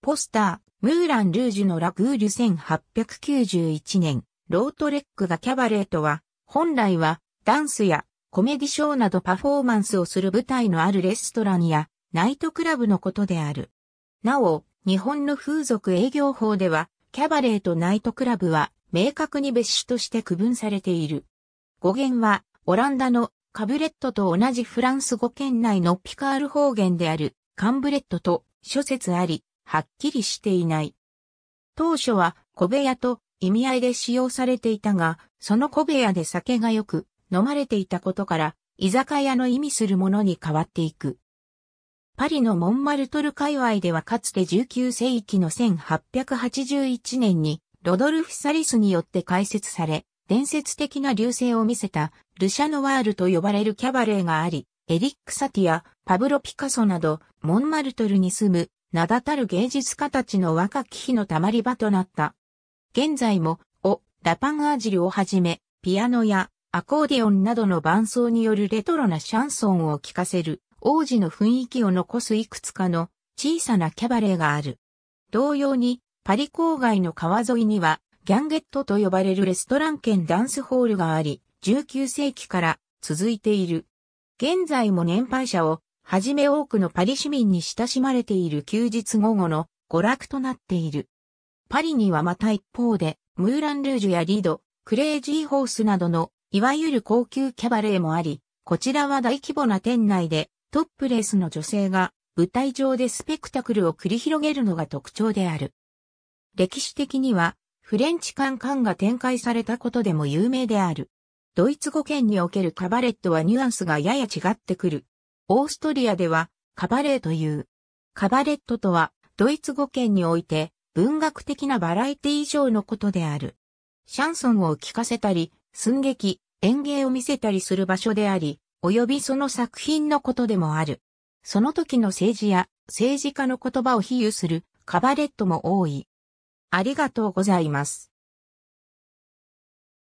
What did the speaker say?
ポスター、ムーラン・ルージュのラグーリュ1891年、ロートレックがキャバレーとは、本来は、ダンスやコメディショーなどパフォーマンスをする舞台のあるレストランやナイトクラブのことである。なお、日本の風俗営業法では、キャバレーとナイトクラブは明確に別種として区分されている。語源は、オランダのカブレットと同じフランス語圏内のピカール方言であるカンブレットと諸説あり、はっきりしていない。当初は小部屋と意味合いで使用されていたが、その小部屋で酒がよく飲まれていたことから、居酒屋の意味するものに変わっていく。パリのモンマルトル界隈ではかつて19世紀の1881年にロドルフ・サリスによって開設され、伝説的な流星を見せたルシャノワールと呼ばれるキャバレーがあり、エリック・サティア、パブロ・ピカソなど、モンマルトルに住む名だたる芸術家たちの若き日のたまり場となった。現在も、お、ラパンアージルをはじめ、ピアノやアコーディオンなどの伴奏によるレトロなシャンソンを聴かせる、王子の雰囲気を残すいくつかの小さなキャバレーがある。同様に、パリ郊外の川沿いには、ギャンゲットと呼ばれるレストラン兼ダンスホールがあり、19世紀から続いている。現在も年配者をはじめ多くのパリ市民に親しまれている休日午後の娯楽となっている。パリにはまた一方で、ムーラン・ルージュやリード、クレイジー・ホースなどの、いわゆる高級キャバレーもあり、こちらは大規模な店内で、トップレースの女性が、舞台上でスペクタクルを繰り広げるのが特徴である。歴史的には、フレンチカンカンが展開されたことでも有名である。ドイツ語圏におけるカバレットはニュアンスがやや違ってくる。オーストリアではカバレーという。カバレットとはドイツ語圏において文学的なバラエティ以上のことである。シャンソンを聴かせたり、寸劇、演芸を見せたりする場所であり、及びその作品のことでもある。その時の政治や政治家の言葉を比喩するカバレットも多い。ありがとうございます。